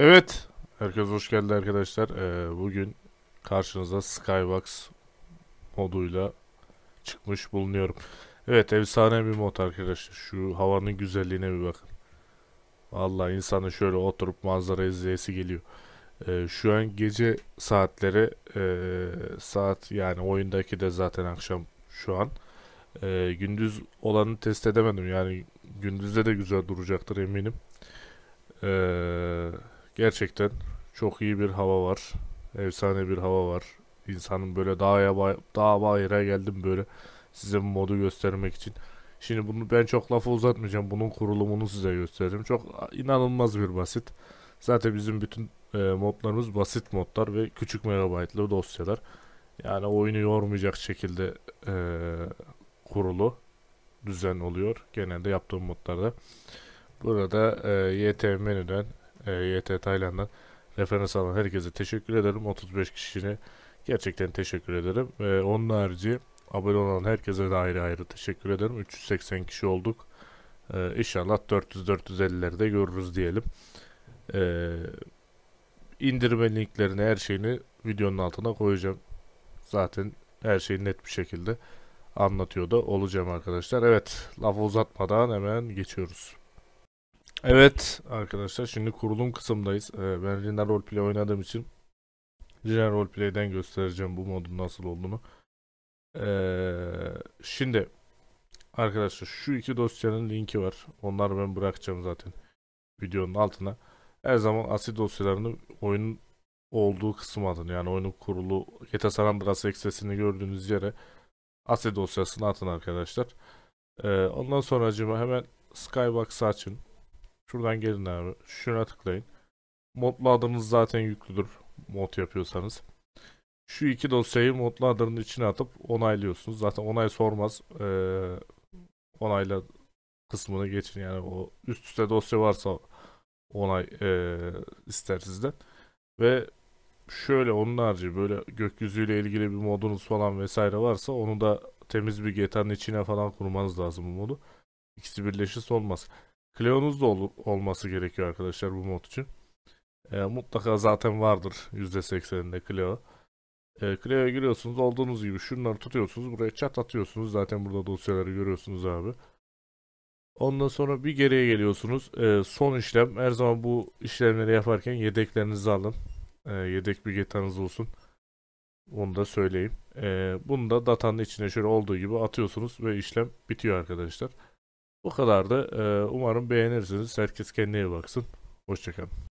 Evet, herkes hoş geldi arkadaşlar. Ee, bugün karşınıza Skybox moduyla çıkmış bulunuyorum. Evet, efsane bir mod arkadaşlar. Şu havanın güzelliğine bir bakın. Vallahi insanı şöyle oturup manzara izleyesi geliyor. Ee, şu an gece saatleri e, saat yani oyundaki de zaten akşam şu an. E, gündüz olanı test edemedim yani gündüzde de güzel duracaktır eminim. Eee Gerçekten çok iyi bir hava var. Efsane bir hava var. İnsanın böyle dağa, dağ bayrağa geldim böyle size modu göstermek için. Şimdi bunu ben çok lafı uzatmayacağım. Bunun kurulumunu size göstereceğim. Çok inanılmaz bir basit. Zaten bizim bütün e, modlarımız basit modlar ve küçük megabaytlı dosyalar. Yani oyunu yormayacak şekilde e, kurulu düzen oluyor. Genelde yaptığım modlarda. Burada e, YT menüden e YT Tayland'dan referans alan herkese teşekkür ederim. 35 kişine gerçekten teşekkür ederim. Ee, onun harici abone olan herkese de ayrı ayrı teşekkür ederim. 380 kişi olduk. Ee, inşallah 400-450'lerde görürüz diyelim. Ee, indirme linklerini her şeyini videonun altına koyacağım. Zaten her şeyi net bir şekilde anlatıyor da olacağım arkadaşlar. Evet lafı uzatmadan hemen geçiyoruz. Evet arkadaşlar şimdi kurulum kısımdayız. Ee, ben Rina Roleplay oynadığım için Rina Roleplay'den göstereceğim bu modun nasıl olduğunu. Ee, şimdi arkadaşlar şu iki dosyanın linki var. Onları ben bırakacağım zaten videonun altına. Her zaman asil dosyalarını oyunun olduğu kısım adını yani oyunun kurulu GTA San Andreas eksesini gördüğünüz yere asil dosyasını atın arkadaşlar. Ee, ondan sonra acaba hemen Skybox'ı açın. Şuradan gelin abi. Şuna tıklayın. Modlu adınız zaten yüklüdür. Mod yapıyorsanız. Şu iki dosyayı modlu adının içine atıp onaylıyorsunuz. Zaten onay sormaz. Ee, onayla kısmını geçin. Yani o üst üste dosya varsa onay e, ister sizden. Ve şöyle onun harcı böyle gökyüzüyle ilgili bir modunuz falan vesaire varsa onu da temiz bir GTA'nın içine falan kurmanız lazım bu modu. İkisi birleşirse olmaz. Cleo'nuz da ol olması gerekiyor arkadaşlar bu mod için. E, mutlaka zaten vardır %80'inde Cleo. E, Cleo'ya giriyorsunuz olduğunuz gibi şunları tutuyorsunuz. Buraya çat atıyorsunuz. Zaten burada dosyaları görüyorsunuz abi. Ondan sonra bir geriye geliyorsunuz. E, son işlem. Her zaman bu işlemleri yaparken yedeklerinizi alın. E, yedek bir getanız olsun. Onu da söyleyeyim. E, bunu da datanın içine şöyle olduğu gibi atıyorsunuz ve işlem bitiyor arkadaşlar. Bu kadardı. Umarım beğenirsiniz. Herkes kendine iyi baksın. Hoşçakalın.